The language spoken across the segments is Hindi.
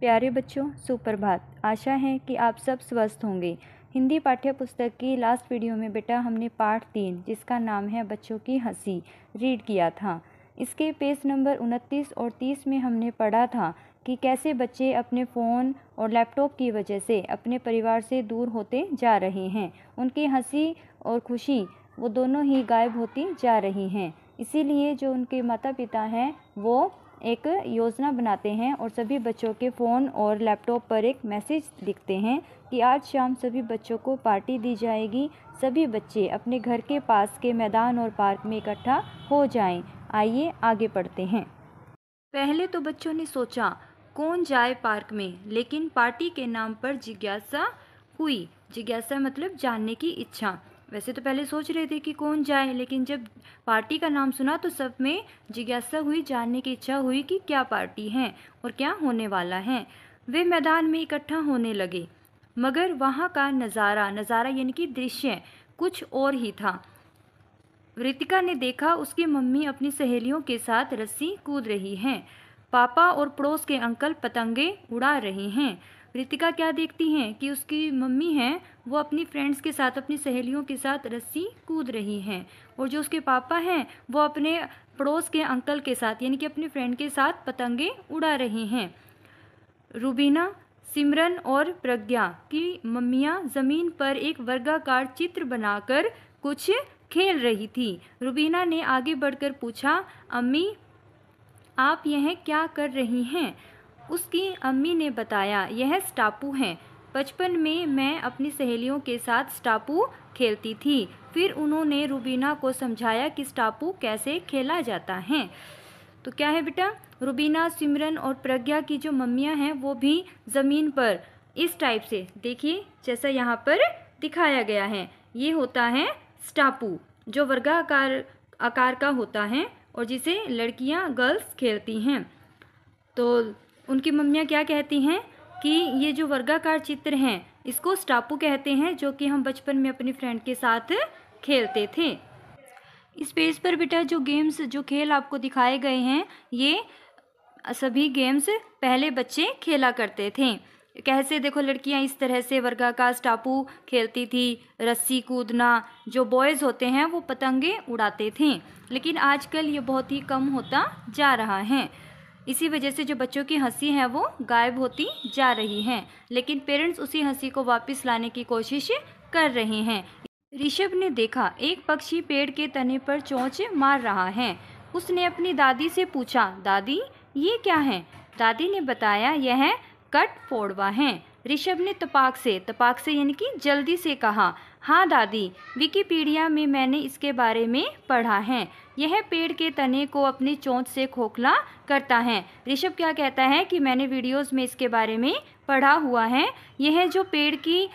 प्यारे बच्चों सुप्रभात आशा है कि आप सब स्वस्थ होंगे हिंदी पाठ्य पुस्तक की लास्ट वीडियो में बेटा हमने पाठ तीन जिसका नाम है बच्चों की हंसी रीड किया था इसके पेज नंबर उनतीस और तीस में हमने पढ़ा था कि कैसे बच्चे अपने फ़ोन और लैपटॉप की वजह से अपने परिवार से दूर होते जा रहे हैं उनकी हंसी और खुशी वो दोनों ही गायब होती जा रही हैं इसीलिए जो उनके माता पिता हैं वो एक योजना बनाते हैं और सभी बच्चों के फ़ोन और लैपटॉप पर एक मैसेज लिखते हैं कि आज शाम सभी बच्चों को पार्टी दी जाएगी सभी बच्चे अपने घर के पास के मैदान और पार्क में इकट्ठा हो जाएं आइए आगे पढ़ते हैं पहले तो बच्चों ने सोचा कौन जाए पार्क में लेकिन पार्टी के नाम पर जिज्ञासा हुई जिज्ञासा मतलब जानने की इच्छा वैसे तो पहले सोच रहे थे कि कौन जाए लेकिन जब पार्टी का नाम सुना तो सब में जिज्ञासा हुई जानने की इच्छा हुई कि क्या पार्टी है और क्या होने वाला है वे मैदान में इकट्ठा होने लगे मगर वहाँ का नज़ारा नज़ारा यानी कि दृश्य कुछ और ही था रितिका ने देखा उसकी मम्मी अपनी सहेलियों के साथ रस्सी कूद रही हैं पापा और पड़ोस के अंकल पतंगे उड़ा रहे हैं रितिका क्या देखती हैं कि उसकी मम्मी हैं वो अपनी फ्रेंड्स के साथ अपनी सहेलियों के साथ रस्सी कूद रही हैं और जो उसके पापा हैं वो अपने पड़ोस के अंकल के साथ यानी कि अपने फ्रेंड के साथ पतंगे उड़ा रहे हैं रूबीना सिमरन और प्रज्ञा की मम्मियाँ ज़मीन पर एक वर्गाकार चित्र बनाकर कुछ खेल रही थी रूबीना ने आगे बढ़कर पूछा अम्मी आप यह क्या कर रही हैं उसकी अम्मी ने बताया यह स्टापू हैं बचपन में मैं अपनी सहेलियों के साथ स्टापू खेलती थी फिर उन्होंने रूबीना को समझाया कि स्टापू कैसे खेला जाता है तो क्या है बेटा रूबीना सिमरन और प्रज्ञा की जो मम्मियाँ हैं वो भी ज़मीन पर इस टाइप से देखिए जैसा यहाँ पर दिखाया गया है ये होता है स्टापू जो वर्गाकार आकार का होता है और जिसे लड़कियाँ गर्ल्स खेलती हैं तो उनकी मम्मियाँ क्या कहती हैं कि ये जो वर्गाकार चित्र हैं इसको स्टापू कहते हैं जो कि हम बचपन में अपनी फ्रेंड के साथ खेलते थे इस पेज पर बेटा जो गेम्स जो खेल आपको दिखाए गए हैं ये सभी गेम्स पहले बच्चे खेला करते थे कैसे देखो लड़कियां इस तरह से वर्गा का स्टापू खेलती थी रस्सी कूदना जो बॉयज़ होते हैं वो पतंगे उड़ाते थे लेकिन आजकल ये बहुत ही कम होता जा रहा है इसी वजह से जो बच्चों की हंसी है वो गायब होती जा रही हैं लेकिन पेरेंट्स उसी हंसी को वापस लाने की कोशिश कर रहे हैं ऋषभ ने देखा एक पक्षी पेड़ के तने पर चोंच मार रहा है उसने अपनी दादी से पूछा दादी ये क्या है दादी ने बताया यह कट फोड़वा है ऋषभ ने तपाक से तपाक से यानी कि जल्दी से कहा हाँ दादी विकिपीडिया में मैंने इसके बारे में पढ़ा है यह पेड़ के तने को अपनी चोंच से खोखला करता है ऋषभ क्या कहता है कि मैंने वीडियोस में इसके बारे में पढ़ा हुआ है यह जो पेड़ की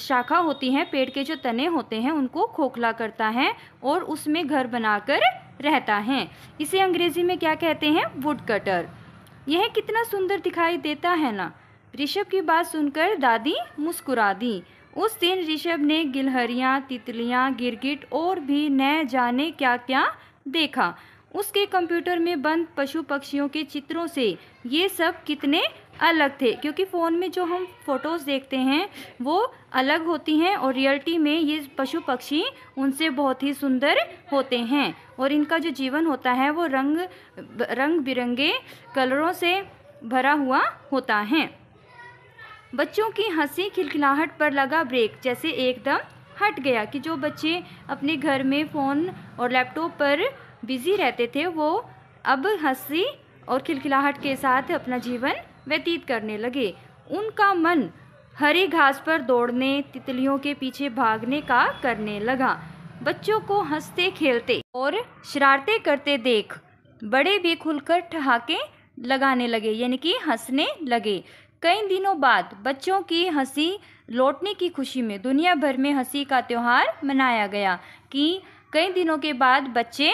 शाखा होती है पेड़ के जो तने होते हैं उनको खोखला करता है और उसमें घर बनाकर रहता है इसे अंग्रेज़ी में क्या कहते हैं वुड कटर यह कितना सुंदर दिखाई देता है ना ऋषभ की बात सुनकर दादी मुस्कुरा दी उस दिन ऋषभ ने गिलहरियाँ तितलियाँ गिरगिट और भी न जाने क्या क्या देखा उसके कंप्यूटर में बंद पशु पक्षियों के चित्रों से ये सब कितने अलग थे क्योंकि फ़ोन में जो हम फ़ोटोज़ देखते हैं वो अलग होती हैं और रियलिटी में ये पशु पक्षी उनसे बहुत ही सुंदर होते हैं और इनका जो जीवन होता है वो रंग रंग बिरंगे कलरों से भरा हुआ होता है बच्चों की हंसी खिलखिलाहट पर लगा ब्रेक जैसे एकदम हट गया कि जो बच्चे अपने घर में फ़ोन और लैपटॉप पर बिजी रहते थे वो अब हंसी और खिलखिलाहट के साथ अपना जीवन व्यतीत करने लगे उनका मन हरी घास पर दौड़ने तितलियों के पीछे भागने का करने लगा बच्चों को हंसते खेलते और शरारते करते देख बड़े भी खुलकर ठहाके लगाने लगे यानी कि हंसने लगे कई दिनों बाद बच्चों की हंसी लौटने की खुशी में दुनिया भर में हंसी का त्यौहार मनाया गया कि कई दिनों के बाद बच्चे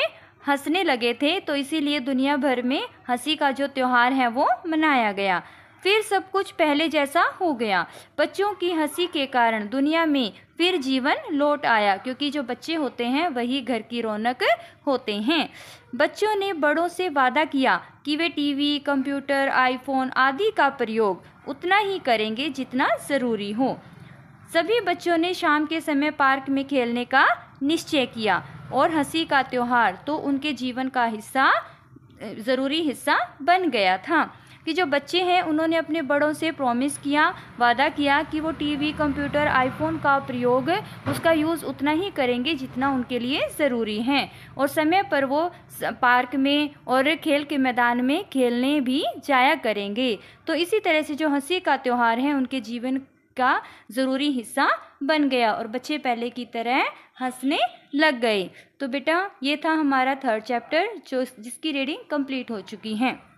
हंसने लगे थे तो इसीलिए दुनिया भर में हंसी का जो त्यौहार है वो मनाया गया फिर सब कुछ पहले जैसा हो गया बच्चों की हंसी के कारण दुनिया में फिर जीवन लौट आया क्योंकि जो बच्चे होते हैं वही घर की रौनक होते हैं बच्चों ने बड़ों से वादा किया कि वे टीवी कंप्यूटर आईफोन आदि का प्रयोग उतना ही करेंगे जितना ज़रूरी हो सभी बच्चों ने शाम के समय पार्क में खेलने का निश्चय किया और हंसी का त्यौहार तो उनके जीवन का हिस्सा ज़रूरी हिस्सा बन गया था कि जो बच्चे हैं उन्होंने अपने बड़ों से प्रॉमिस किया वादा किया कि वो टीवी कंप्यूटर आईफोन का प्रयोग उसका यूज़ उतना ही करेंगे जितना उनके लिए ज़रूरी है और समय पर वो पार्क में और खेल के मैदान में खेलने भी जाया करेंगे तो इसी तरह से जो हंसी का त्यौहार है उनके जीवन का ज़रूरी हिस्सा बन गया और बच्चे पहले की तरह हंसने लग गए तो बेटा ये था हमारा थर्ड चैप्टर जो जिसकी रीडिंग कंप्लीट हो चुकी है